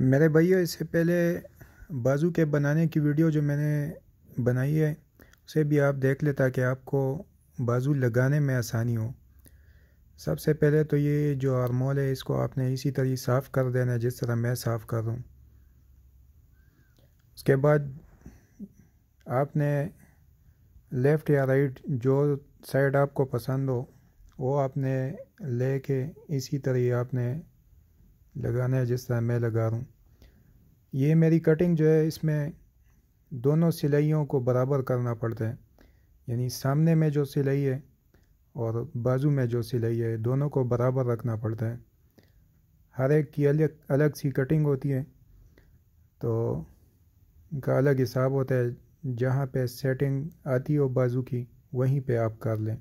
मेरे भैया इससे पहले बाजू कैप बनाने की वीडियो जो मैंने बनाई है उसे भी आप देख ले ताकि आपको बाजू लगाने में आसानी हो सबसे पहले तो ये जो आरमोल है इसको आपने इसी तरह साफ़ कर देना जिस तरह मैं साफ़ कर रहा हूँ उसके बाद आपने लेफ़्ट या राइट जो साइड आपको पसंद हो वो आपने ले के इसी तरह आपने लगाना है जिस तरह मैं लगा रहा हूँ ये मेरी कटिंग जो है इसमें दोनों सिलाइयों को बराबर करना पड़ता है यानी सामने में जो सिलाई है और बाजू में जो सिलाई है दोनों को बराबर रखना पड़ता है हर एक की अलग अलग सी कटिंग होती है तो उनका अलग हिसाब होता है जहाँ पे सेटिंग आती हो बाजू की वहीं पे आप कर लें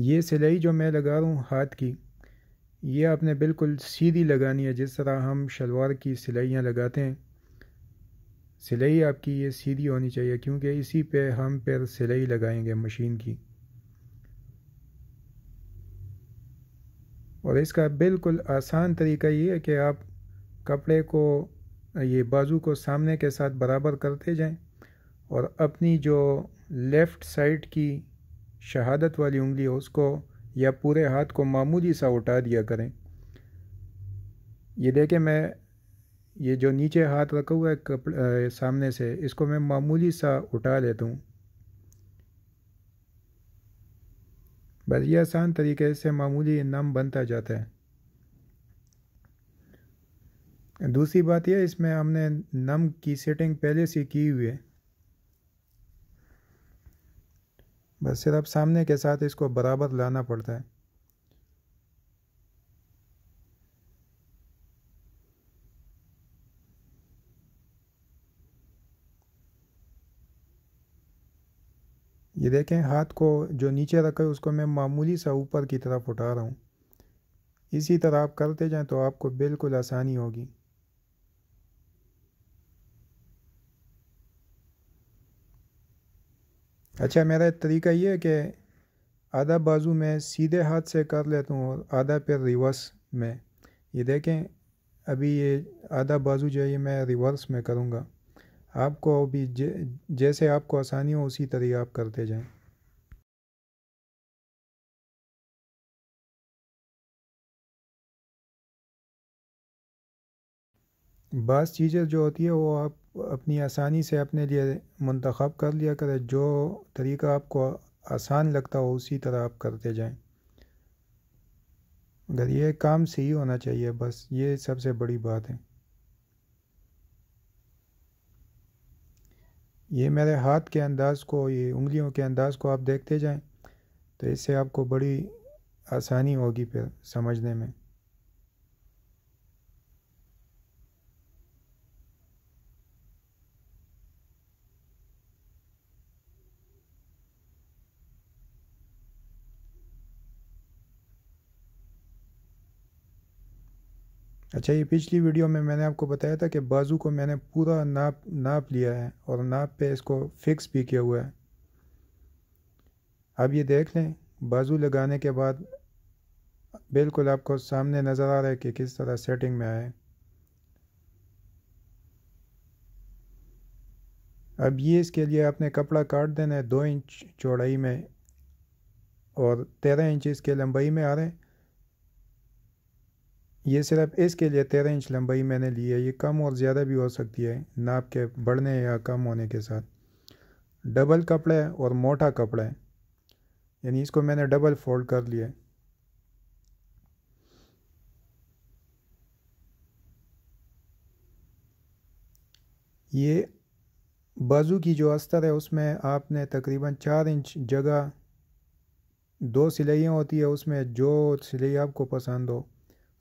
ये सिलाई जो मैं लगा रहा हूँ हाथ की ये आपने बिल्कुल सीधी लगानी है जिस तरह हम शलवार की सिलाइयाँ लगाते हैं सिलाई आपकी ये सीधी होनी चाहिए क्योंकि इसी पे हम पैर सिलाई लगाएंगे मशीन की और इसका बिल्कुल आसान तरीका ये है कि आप कपड़े को ये बाजू को सामने के साथ बराबर करते जाएं और अपनी जो लेफ़्ट साइड की शहादत वाली उंगली हो उसको या पूरे हाथ को मामूली सा उठा दिया करें ये देखें मैं ये जो नीचे हाथ रखा हुआ है कपड़े सामने से इसको मैं मामूली सा उठा लेता हूँ बस ये आसान तरीके से मामूली नम बनता जाता है दूसरी बात यह इसमें हमने नम की सेटिंग पहले से की हुई है बस सिर्फ सामने के साथ इसको बराबर लाना पड़ता है ये देखें हाथ को जो नीचे रखा है उसको मैं मामूली सा ऊपर की तरफ उठा रहा हूँ इसी तरह आप करते जाएं तो आपको बिल्कुल आसानी होगी अच्छा मेरा तरीका ये है कि आधा बाजू में सीधे हाथ से कर लेता हूँ और आधा पे रिवर्स में ये देखें अभी ये आधा बाजू जो है ये मैं रिवर्स में करूँगा आपको भी जैसे आपको आसानी हो उसी तरह आप करते जाएं बास चीज़ें जो होती है वो आप अपनी आसानी से अपने लिए मंतखब कर लिया करें जो तरीका आपको आसान लगता हो उसी तरह आप करते जाएं अगर ये काम सही होना चाहिए बस ये सबसे बड़ी बात है ये मेरे हाथ के अंदाज़ को ये उंगलियों के अंदाज़ को आप देखते जाएं तो इससे आपको बड़ी आसानी होगी फिर समझने में अच्छा ये पिछली वीडियो में मैंने आपको बताया था कि बाजू को मैंने पूरा नाप नाप लिया है और नाप पे इसको फिक्स भी किया हुआ है अब ये देख लें बाजू लगाने के बाद बिल्कुल आपको सामने नज़र आ रहा है कि किस तरह सेटिंग में आए अब ये इसके लिए आपने कपड़ा काट देना है दो इंच चौड़ाई में और तेरह इंच इसके लंबाई में आ रहे हैं ये सिर्फ इसके लिए तेरह इंच लंबाई मैंने ली है ये कम और ज़्यादा भी हो सकती है नाप के बढ़ने या कम होने के साथ डबल कपड़ा है और मोटा कपड़ा है यानी इसको मैंने डबल फोल्ड कर लिया है ये बाजू की जो अस्तर है उसमें आपने तकरीबन चार इंच जगह दो सिलाइयाँ होती है उसमें जो सिलाई आपको पसंद हो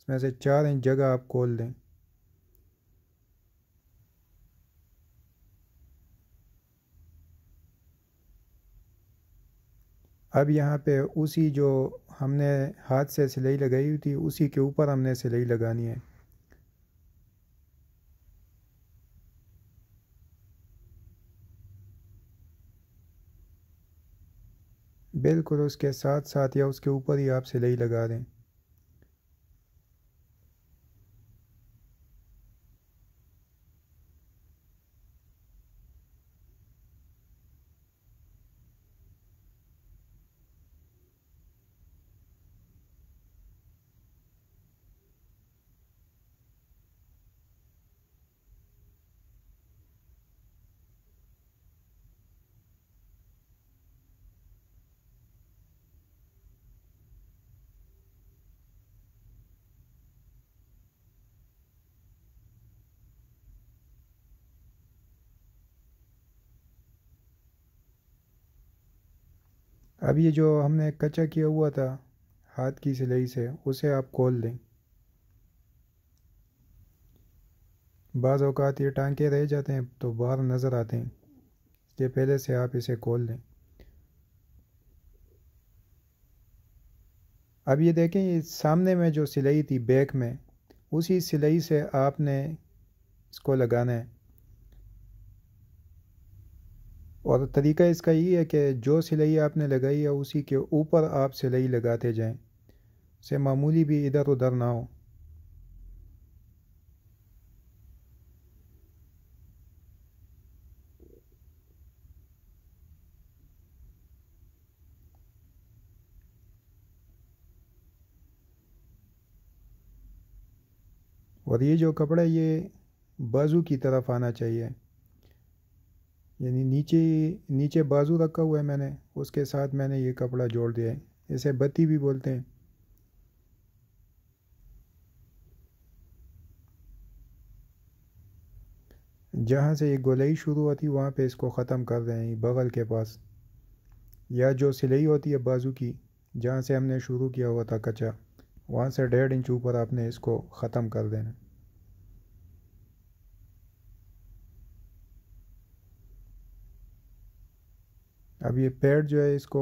इसमें से चार इंच जगह आप खोल दें अब यहाँ पे उसी जो हमने हाथ से सिलाई लगाई हुई थी उसी के ऊपर हमने सिलाई लगानी है बिल्कुल उसके साथ साथ या उसके ऊपर ही आप सिलाई लगा दें अब ये जो हमने कच्चा किया हुआ था हाथ की सिलाई से उसे आप खोल दें बाज़ अवकात ये टांके रह जाते हैं तो बाहर नज़र आते हैं इसलिए पहले से आप इसे खोल दें अब ये देखें ये सामने में जो सिलाई थी बैक में उसी सिलाई से आपने इसको लगाना है और तरीका इसका ये है कि जो सिलाई आपने लगाई है उसी के ऊपर आप सिलाई लगाते जाएं से मामूली भी इधर उधर ना हो और ये जो कपड़ा है ये बाजू की तरफ आना चाहिए यानी नीचे नीचे बाजू रखा हुआ है मैंने उसके साथ मैंने ये कपड़ा जोड़ दिया है इसे बत्ती भी बोलते हैं जहाँ से ये गोलाई शुरू होती वहाँ पे इसको ख़त्म कर रहे हैं बगल के पास या जो सिलाई होती है बाजू की जहाँ से हमने शुरू किया हुआ था कच्चा वहाँ से डेढ़ इंच ऊपर आपने इसको ख़त्म कर देना अब ये पैड जो है इसको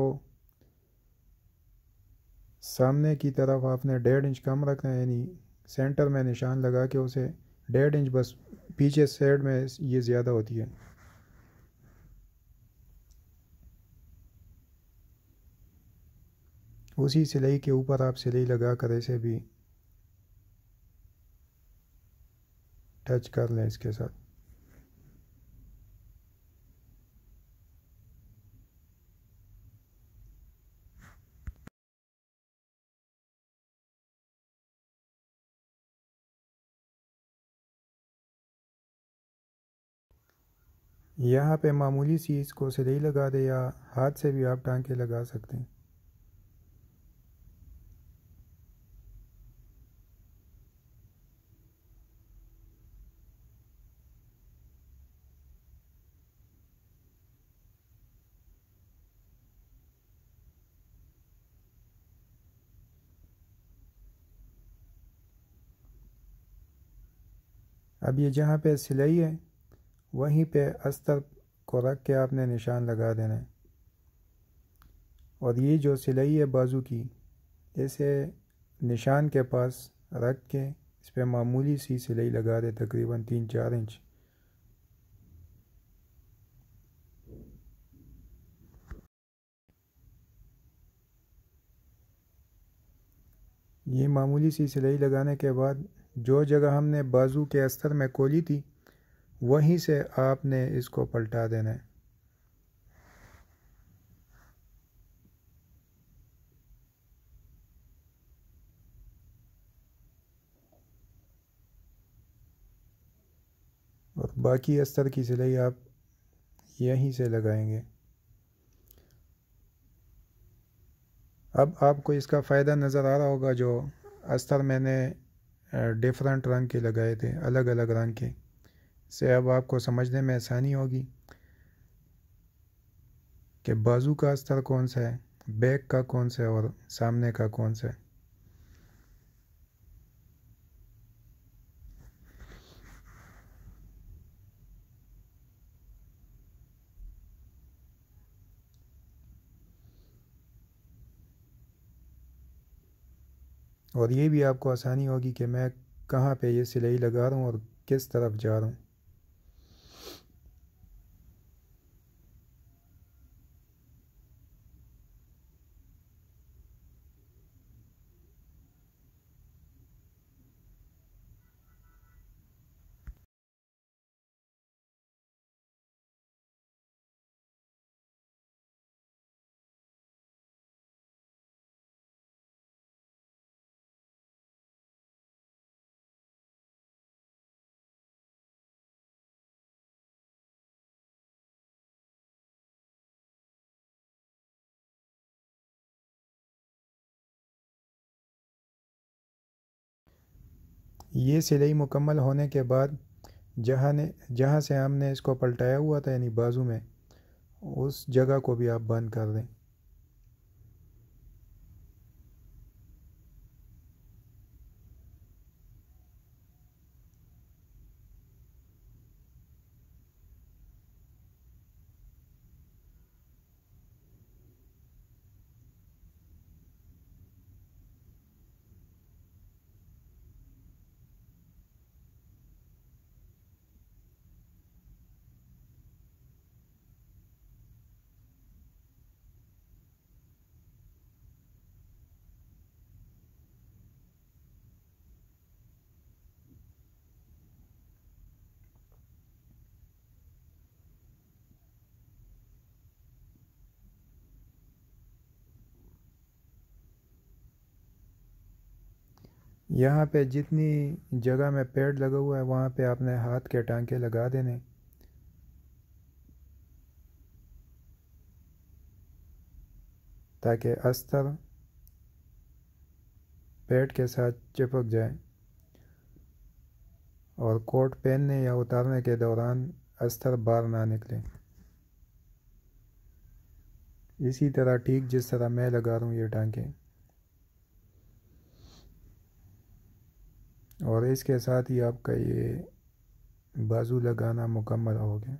सामने की तरफ आपने डेढ़ इंच कम रखना है यानी सेंटर में निशान लगा के उसे डेढ़ इंच बस पीछे साइड में ये ज़्यादा होती है उसी सिलाई के ऊपर आप सिलाई लगा कर ऐसे भी टच कर लें इसके साथ यहाँ पे मामूली सी इसको सिलाई लगा दे या हाथ से भी आप टांके लगा सकते हैं अब ये जहाँ पे सिलाई है वहीं पे अस्तर को रख के आपने निशान लगा देना है और ये जो सिलाई है बाजू की इसे निशान के पास रख के इस पर मामूली सी सिलाई लगा दे तकरीबन तीन चार इंच ये मामूली सी सिलाई लगाने के बाद जो जगह हमने बाजू के अस्तर में खोली थी वहीं से आपने इसको पलटा देना है और बाकी अस्तर की सिलाई आप यहीं से लगाएंगे अब आपको इसका फ़ायदा नज़र आ रहा होगा जो अस्तर मैंने डिफरेंट रंग के लगाए थे अलग अलग रंग के से अब आपको समझने में आसानी होगी कि बाजू का स्तर कौन सा है बैक का कौन सा है और सामने का कौन सा है और ये भी आपको आसानी होगी कि मैं कहाँ पे ये सिलाई लगा रहा हूँ और किस तरफ जा रहा हूँ ये सिलाई मुकम्मल होने के बाद जहाँ ने जहाँ से हमने इसको पलटाया हुआ था यानी बाजू में उस जगह को भी आप बंद कर दें यहाँ पे जितनी जगह में पेड़ लगा हुआ है वहाँ पे आपने हाथ के टांके लगा देने ताकि अस्तर पेट के साथ चिपक जाए और कोट पहनने या उतारने के दौरान अस्तर बाहर ना निकले इसी तरह ठीक जिस तरह मैं लगा रहा हूँ ये टांके और इसके साथ ही आपका ये बाज़ू लगाना मुकम्मल हो गया